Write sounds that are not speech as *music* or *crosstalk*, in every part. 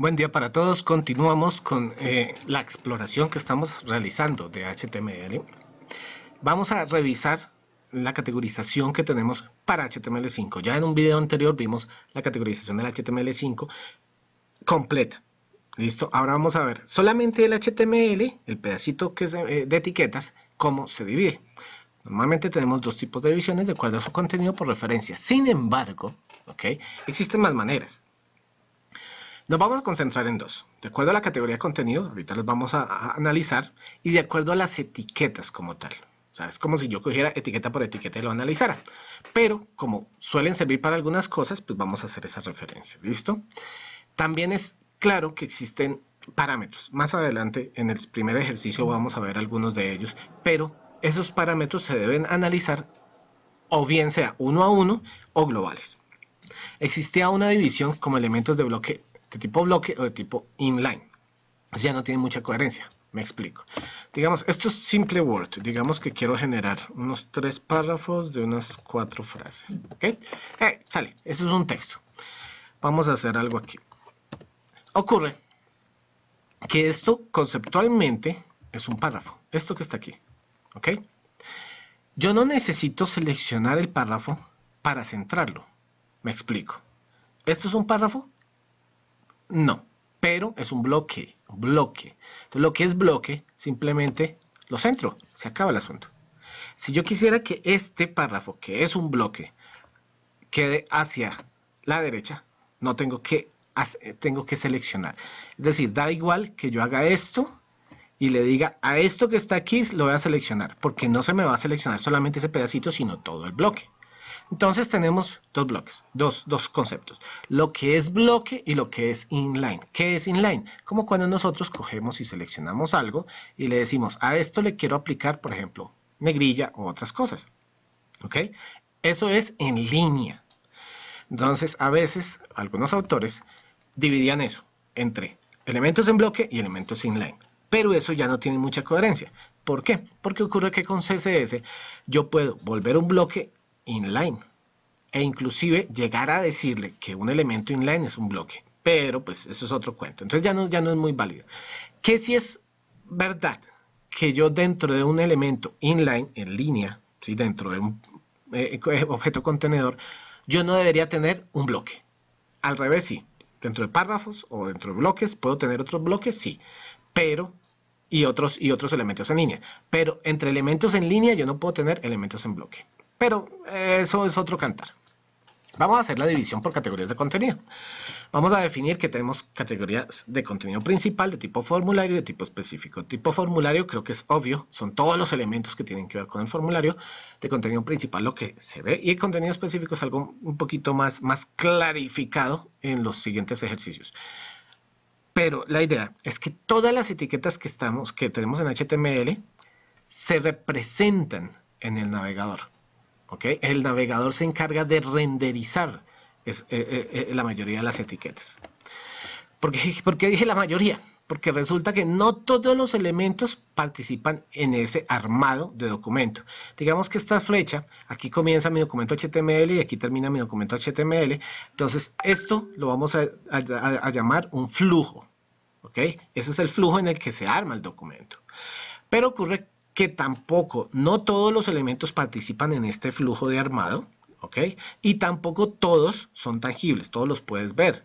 Buen día para todos. Continuamos con eh, la exploración que estamos realizando de HTML. Vamos a revisar la categorización que tenemos para HTML5. Ya en un video anterior vimos la categorización del HTML5 completa. Listo, ahora vamos a ver solamente el HTML, el pedacito que es eh, de, etiquetas, cómo se divide. Normalmente tenemos dos tipos de divisiones de acuerdo a su contenido por referencia. Sin embargo, ¿ok? existen más maneras. Nos vamos a concentrar en dos. De acuerdo a la categoría de contenido, ahorita los vamos a, analizar, y de acuerdo a las etiquetas como tal. O sea, es como si yo cogiera etiqueta por etiqueta y lo analizara. Pero como suelen servir para algunas cosas, pues vamos a hacer esa referencia. ¿Listo? También es claro que existen parámetros. Más adelante, en el primer ejercicio, vamos a ver algunos de ellos. Pero esos parámetros se deben analizar o bien sea uno a uno o globales. Existía una división como elementos de bloque de tipo bloque o de tipo inline. ya no tiene mucha coherencia. Me explico. Digamos, esto es simple Word. Digamos que quiero generar unos tres párrafos de unas cuatro frases. ¿Ok? Eh, sale. Eso es un texto. Vamos a hacer algo aquí. Ocurre que esto conceptualmente es un párrafo. Esto que está aquí. ¿Ok? Yo no necesito seleccionar el párrafo para centrarlo. Me explico. Esto es un párrafo no, pero es un bloque, bloque. Entonces lo que es bloque, simplemente lo centro, se acaba el asunto. Si yo quisiera que este párrafo, que es un bloque, quede hacia la derecha, no tengo que, tengo que seleccionar. Es decir, da igual que yo haga esto y le diga a esto que está aquí lo voy a seleccionar, porque no se me va a seleccionar solamente ese pedacito, sino todo el bloque. Entonces tenemos dos bloques, dos, conceptos. Lo que es bloque y lo que es inline. ¿Qué es inline? Como cuando nosotros cogemos y seleccionamos algo y le decimos, a esto le quiero aplicar, por ejemplo, negrilla u otras cosas. ¿Ok? Eso es en línea. Entonces, a veces, algunos autores dividían eso entre elementos en bloque y elementos inline. Pero eso ya no tiene mucha coherencia. ¿Por qué? Porque ocurre que con CSS yo puedo volver un bloque inline e inclusive llegar a decirle que un elemento inline es un bloque. Pero pues eso es otro cuento. Entonces ya no, ya no es muy válido. ¿Qué si es verdad que yo dentro de un elemento inline, en línea, ¿sí? dentro de un eh, eh, objeto contenedor, yo no debería tener un bloque. Al revés, sí. Dentro de párrafos o dentro de bloques, ¿puedo tener otros bloques? Sí. Pero y otros, y otros elementos en línea. Pero entre elementos en línea yo no puedo tener elementos en bloque. Pero eh, eso es otro cantar. Vamos a hacer la división por categorías de contenido. Vamos a definir que tenemos categorías de contenido principal, de tipo formulario y de tipo específico. Tipo formulario creo que es obvio, son todos los elementos que tienen que ver con el formulario. De contenido principal lo que se ve y el contenido específico es algo un poquito más, más clarificado en los siguientes ejercicios. Pero la idea es que todas las etiquetas que, estamos, que tenemos en HTML se representan en el navegador. El navegador se encarga de renderizar eh, eh, eh, la mayoría de las etiquetas. ¿Por qué, dije la mayoría? Porque resulta que no todos los elementos participan en ese armado de documento. Digamos que esta flecha, aquí comienza mi documento HTML y aquí termina mi documento HTML. Entonces esto lo vamos a, llamar un flujo. ¿ok? Ese es el flujo en el que se arma el documento. Pero ocurre que tampoco, no todos los elementos participan en este flujo de armado, ¿ok? Y tampoco todos son tangibles, todos los puedes ver,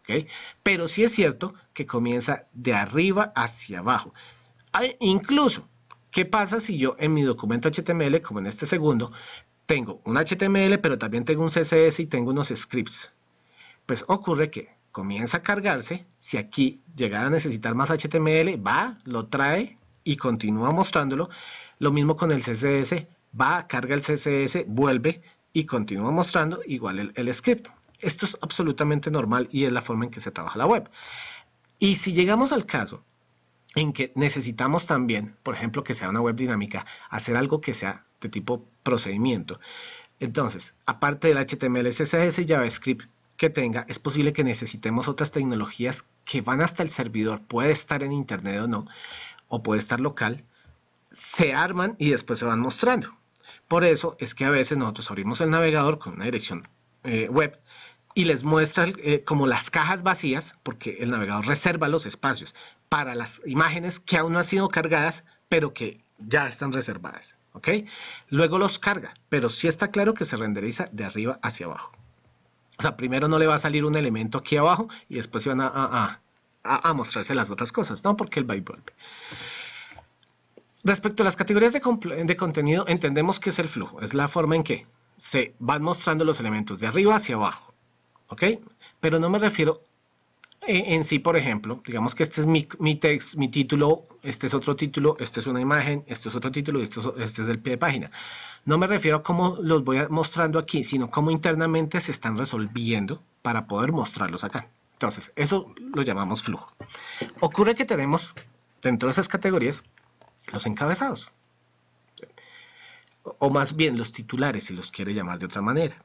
¿ok? Pero sí es cierto que comienza de arriba hacia abajo. Hay, incluso, ¿qué pasa si yo en mi documento HTML, como en este segundo, tengo un HTML, pero también tengo un CSS y tengo unos scripts? Pues ocurre que comienza a cargarse, si aquí llegara a necesitar más HTML, va, lo trae, y continúa mostrándolo. Lo mismo con el CSS, va, carga el CSS, vuelve y continúa mostrando igual el, script. Esto es absolutamente normal y es la forma en que se trabaja la web. Y si llegamos al caso en que necesitamos también, por ejemplo, que sea una web dinámica, hacer algo que sea de tipo procedimiento. Entonces, aparte del HTML, CSS y JavaScript que tenga, es posible que necesitemos otras tecnologías que van hasta el servidor, puede estar en internet o no, o puede estar local, se arman y después se van mostrando. Por eso es que a veces nosotros abrimos el navegador con una dirección eh, web y les muestra eh, como las cajas vacías, porque el navegador reserva los espacios para las imágenes que aún no han sido cargadas, pero que ya están reservadas. ¿ok? Luego los carga, pero sí está claro que se renderiza de arriba hacia abajo. O sea, primero no le va a salir un elemento aquí abajo y después se van a a, mostrarse las otras cosas, ¿no? Porque el va Respecto a las categorías de, contenido, entendemos que es el flujo, es la forma en que se van mostrando los elementos de arriba hacia abajo, ¿ok? Pero no me refiero eh, en sí, por ejemplo, digamos que este es mi, mi mi título, este es otro título, este es una imagen, este es otro título y este, es, este es el pie de página. No me refiero a cómo los voy mostrando aquí, sino cómo internamente se están resolviendo para poder mostrarlos acá. Entonces, eso lo llamamos flujo. Ocurre que tenemos dentro de esas categorías los encabezados. O más bien los titulares, si los quiere llamar de otra manera.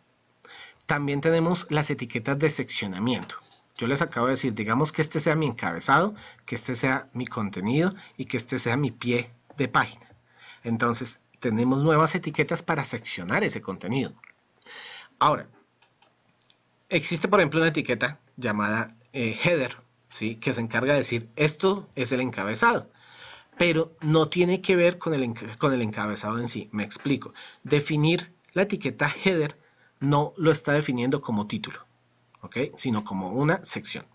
También tenemos las etiquetas de seccionamiento. Yo les acabo de decir, digamos que este sea mi encabezado, que este sea mi contenido y que este sea mi pie de página. Entonces, tenemos nuevas etiquetas para seccionar ese contenido. Ahora, existe por ejemplo una etiqueta llamada eh, header, ¿sí? que se encarga de decir esto es el encabezado pero no tiene que ver con el, con el, encabezado en sí. Me explico. Definir la etiqueta header no lo está definiendo como título, ¿ok? sino como una sección.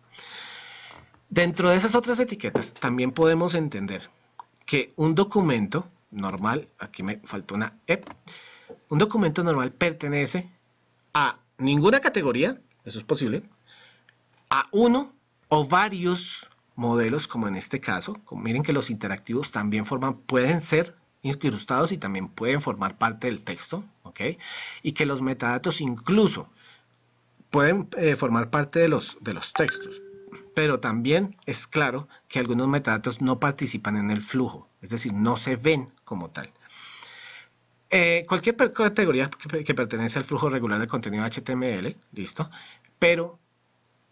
Dentro de esas otras etiquetas también podemos entender que un documento normal, aquí me faltó una EP, un documento normal pertenece a ninguna categoría, eso es posible, a uno o varios modelos, como en este caso. miren que los interactivos también forman, pueden ser incrustados y también pueden formar parte del texto, ¿ok? Y que los metadatos incluso pueden eh, formar parte de los, de los textos. Pero también es claro que algunos metadatos no participan en el flujo, es decir, no se ven como tal. Eh, cualquier categoría que, pertenece al flujo regular de contenido HTML, listo, pero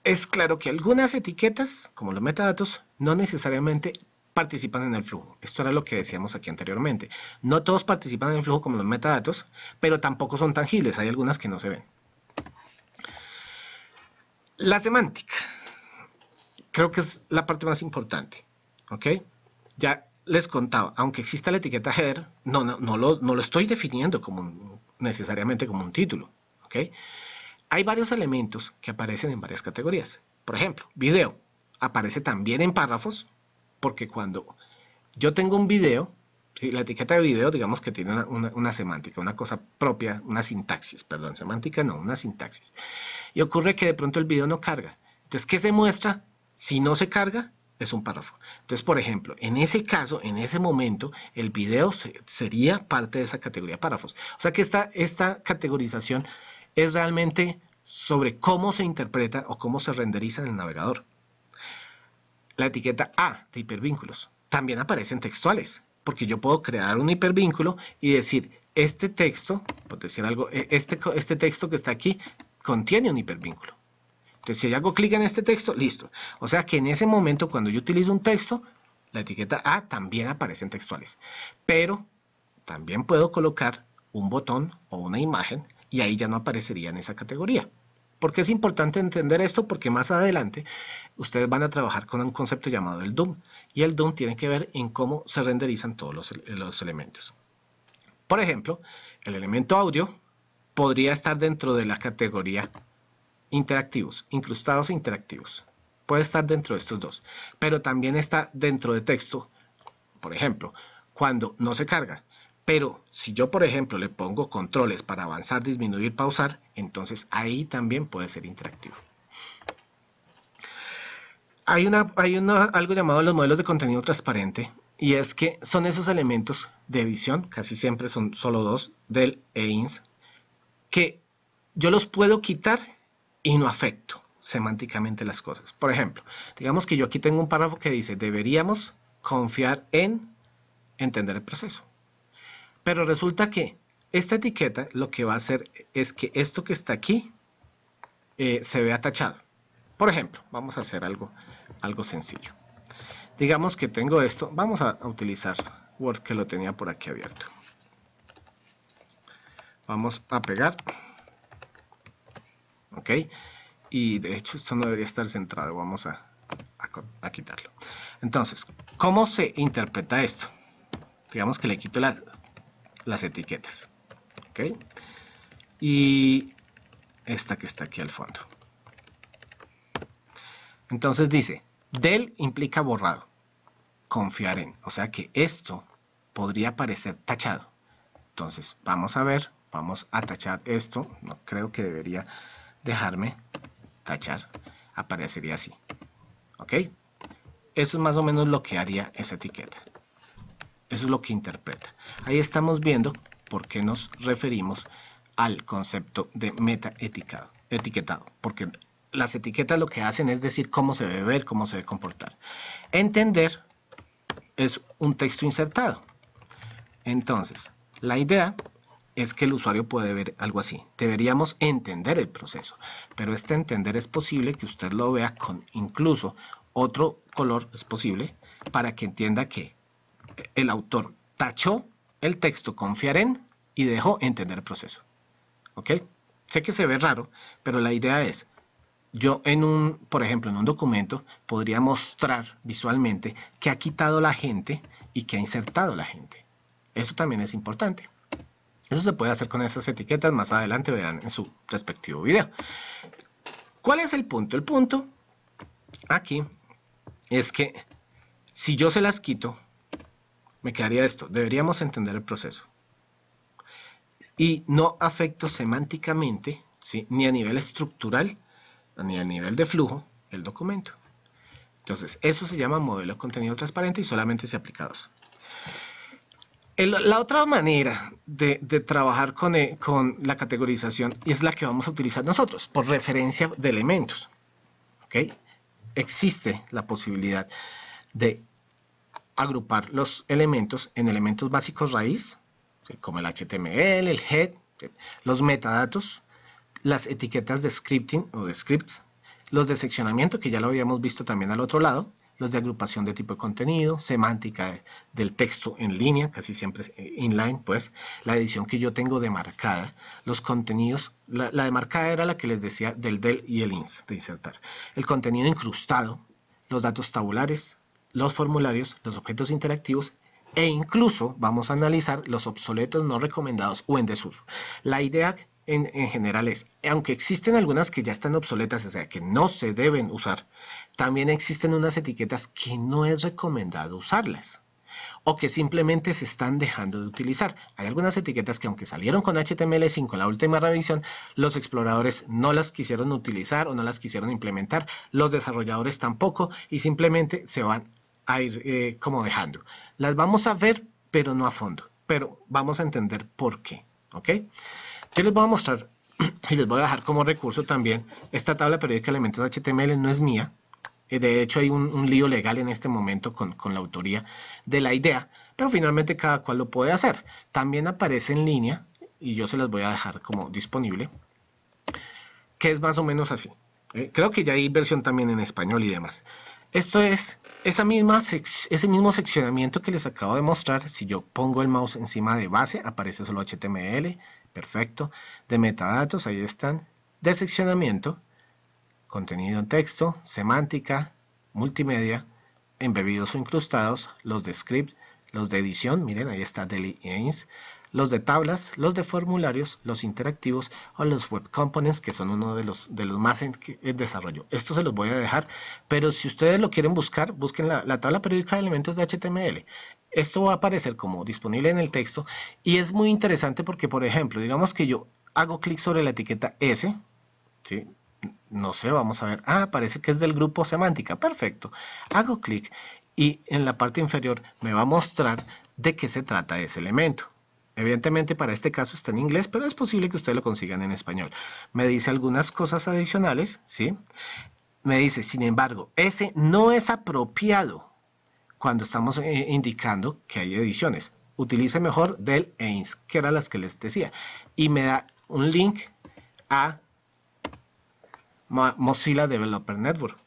es claro que algunas etiquetas, como los metadatos, no necesariamente participan en el flujo. Esto era lo que decíamos aquí anteriormente. No todos participan en el flujo como los metadatos, pero tampoco son tangibles. Hay algunas que no se ven. La semántica. Creo que es la parte más importante. ¿Ok? Ya les contaba, aunque exista la etiqueta header, no, no, no, lo, no lo estoy definiendo como necesariamente como un título. ¿Ok? Hay varios elementos que aparecen en varias categorías. Por ejemplo, video aparece también en párrafos, porque cuando yo tengo un video, la etiqueta de video, digamos que tiene una, semántica, una cosa propia, una sintaxis, perdón, semántica no, una sintaxis. Y ocurre que de pronto el video no carga. Entonces, ¿qué se muestra? Si no se carga, es un párrafo. Entonces, por ejemplo, en ese caso, en ese momento, el video sería parte de esa categoría párrafos. O sea que esta, esta categorización es realmente sobre cómo se interpreta o cómo se renderiza en el navegador. La etiqueta A de hipervínculos también aparece en textuales, porque yo puedo crear un hipervínculo y decir, este texto, decir algo, e-, este, este texto que está aquí contiene un hipervínculo. Entonces, si yo hago clic en este texto, listo. O sea que en ese momento, cuando yo utilizo un texto, la etiqueta A también aparece en textuales. Pero también puedo colocar un botón o una imagen y ahí ya no aparecería en esa categoría. ¿Por qué es importante entender esto? Porque más adelante ustedes van a trabajar con un concepto llamado el DOOM y el DOOM tiene que ver en cómo se renderizan todos los, los elementos. Por ejemplo, el elemento audio podría estar dentro de la categoría interactivos, incrustados e interactivos. Puede estar dentro de estos dos, pero también está dentro de texto. Por ejemplo, cuando no se carga, pero si yo, por ejemplo, le pongo controles para avanzar, disminuir, pausar, entonces ahí también puede ser interactivo. Hay, una, hay algo llamado los modelos de contenido transparente y es que son esos elementos de edición, casi siempre son solo dos, del EINS, que yo los puedo quitar y no afecto semánticamente las cosas. Por ejemplo, digamos que yo aquí tengo un párrafo que dice, deberíamos confiar en entender el proceso. Pero resulta que esta etiqueta lo que va a hacer es que esto que está aquí eh, se vea tachado. Por ejemplo, vamos a hacer algo, algo sencillo. Digamos que tengo esto, vamos a utilizar Word que lo tenía por aquí abierto. Vamos a pegar. Ok. Y de hecho esto no debería estar centrado, vamos a quitarlo. Entonces, ¿cómo se interpreta esto? Digamos que le quito la las etiquetas. ¿Ok? Y esta que está aquí al fondo. Entonces dice, del implica borrado. Confiar en. O sea que esto podría parecer tachado. Entonces, vamos a ver. Vamos a tachar esto. No creo que debería dejarme tachar. Aparecería así. ¿Ok? Eso es más o menos lo que haría esa etiqueta. Eso es lo que interpreta. Ahí estamos viendo por qué nos referimos al concepto de meta etiquetado, etiquetado porque las etiquetas lo que hacen es decir cómo se debe ver, cómo se debe comportar. Entender es un texto insertado. Entonces, la idea es que el usuario puede ver algo así. Deberíamos entender el proceso, pero este entender es posible que usted lo vea con incluso otro color, es posible, para que entienda que el autor tachó el texto confiar en y dejó entender el proceso. ¿Ok? Sé que se ve raro, pero la idea es, yo en un, por ejemplo, en un documento podría mostrar visualmente que ha quitado la gente y que ha insertado la gente. Eso también es importante. Eso se puede hacer con esas etiquetas, más adelante vean en su respectivo video. ¿Cuál es el punto? El punto aquí es que si yo se las quito, me quedaría esto. Deberíamos entender el proceso. Y no afecto semánticamente, ni a nivel estructural, ni a nivel de flujo, el documento. Entonces, eso se llama modelo de contenido transparente y solamente se aplica a dos. la otra manera de, trabajar con, eh, con, la categorización es la que vamos a utilizar nosotros, por referencia de elementos. ¿okay? Existe la posibilidad de agrupar los elementos en elementos básicos raíz, como el HTML, el head, los metadatos, las etiquetas de scripting o de scripts, los de seccionamiento, que ya lo habíamos visto también al otro lado, los de agrupación de tipo de contenido, semántica del texto en línea, casi siempre eh, inline, pues, la edición que yo tengo demarcada, los contenidos, la, la demarcada era la que les decía del del y el ins de insertar, el contenido incrustado, los datos tabulares, los formularios, los objetos interactivos e incluso vamos a analizar los obsoletos no recomendados o en desuso. La idea en, general es, aunque existen algunas que ya están obsoletas, o sea, que no se deben usar, también existen unas etiquetas que no es recomendado usarlas o que simplemente se están dejando de utilizar. Hay algunas etiquetas que aunque salieron con HTML5 en la última revisión, los exploradores no las quisieron utilizar o no las quisieron implementar, los desarrolladores tampoco y simplemente se van a ir eh, como dejando. Las vamos a ver, pero no a fondo, pero vamos a entender por qué, ¿ok? Yo les voy a mostrar *clears throat* y les voy a dejar como recurso también esta tabla periódica de elementos HTML, no es mía, eh, de hecho, hay un, lío legal en este momento con, con, la autoría de la idea, pero finalmente cada cual lo puede hacer. También aparece en línea, y yo se las voy a dejar como disponible, que es más o menos así. Eh, creo que ya hay versión también en español y demás. Esto es esa misma ese mismo seccionamiento que les acabo de mostrar. Si yo pongo el mouse encima de base, aparece solo HTML, perfecto. De metadatos, ahí están. De seccionamiento, contenido en texto, semántica, multimedia, embebidos o incrustados, los de script, los de edición, miren, ahí está y Ains, los de tablas, los de formularios, los interactivos o los web components, que son uno de los, de los más en, desarrollo. Esto se los voy a dejar, pero si ustedes lo quieren buscar, busquen la, la tabla periódica de elementos de HTML. Esto va a aparecer como disponible en el texto y es muy interesante porque, por ejemplo, digamos que yo hago clic sobre la etiqueta S, ¿sí? no sé, vamos a ver, ah, parece que es del grupo semántica, perfecto, hago clic y en la parte inferior me va a mostrar de qué se trata ese elemento. Evidentemente para este caso está en inglés, pero es posible que ustedes lo consigan en español. Me dice algunas cosas adicionales, ¿sí? Me dice, sin embargo, ese no es apropiado cuando estamos eh, indicando que hay ediciones. Utilice mejor del EINS, que eran las que les decía. Y me da un link a Mozilla Developer Network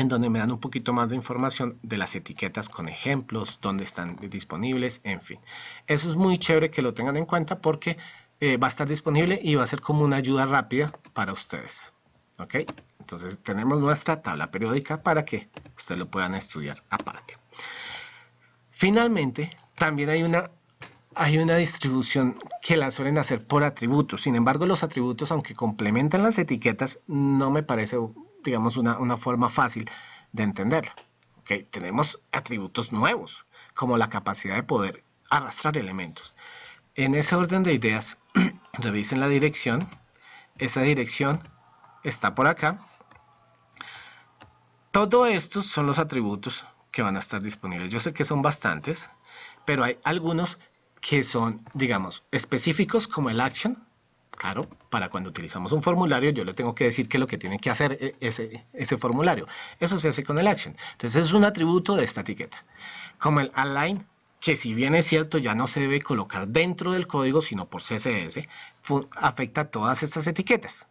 en donde me dan un poquito más de información de las etiquetas con ejemplos, dónde están disponibles, en fin. Eso es muy chévere que lo tengan en cuenta porque eh, va a estar disponible y va a ser como una ayuda rápida para ustedes. ¿Ok? Entonces tenemos nuestra tabla periódica para que ustedes lo puedan estudiar aparte. Finalmente, también hay una, hay una distribución que la suelen hacer por atributos. Sin embargo, los atributos, aunque complementan las etiquetas, no me parece digamos, una, una forma fácil de entender ¿okay? Tenemos atributos nuevos, como la capacidad de poder arrastrar elementos. En ese orden de ideas, revisen *clears throat* la dirección. Esa dirección está por acá. todo estos son los atributos que van a estar disponibles. Yo sé que son bastantes, pero hay algunos que son, digamos, específicos como el action, Claro, para cuando utilizamos un formulario, yo le tengo que decir que lo que tiene que hacer e-, ese, ese formulario. Eso se hace con el action. Entonces es un atributo de esta etiqueta. Como el align, que si bien es cierto ya no se debe colocar dentro del código, sino por CSS, afecta a todas estas etiquetas.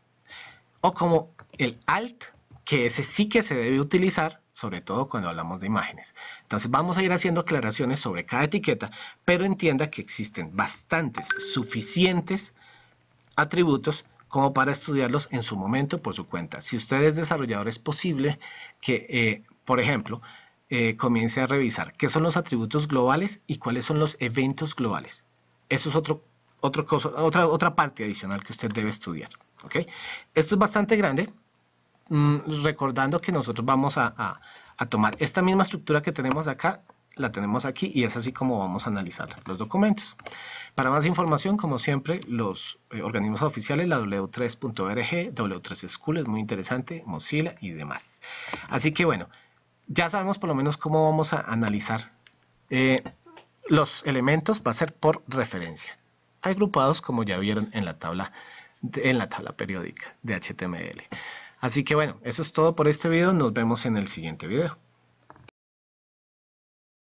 O como el alt, que ese sí que se debe utilizar, sobre todo cuando hablamos de imágenes. Entonces vamos a ir haciendo aclaraciones sobre cada etiqueta, pero entienda que existen bastantes, suficientes atributos como para estudiarlos en su momento por su cuenta. Si usted es desarrollador, es posible que, eh, por ejemplo, eh, comience a revisar qué son los atributos globales y cuáles son los eventos globales. Eso es otro, otra, parte adicional que usted debe estudiar. Esto es bastante grande, mm, recordando que nosotros vamos a tomar esta misma estructura que tenemos acá la tenemos aquí y es así como vamos a analizar los documentos. Para más información, como siempre, los eh, organismos oficiales, la W3.org, W3 School, es muy interesante, Mozilla y demás. Así que bueno, ya sabemos por lo menos cómo vamos a analizar eh, los elementos, va a ser por referencia, agrupados como ya vieron en la tabla, en la tabla periódica de HTML. Así que bueno, eso es todo por este video, nos vemos en el siguiente video.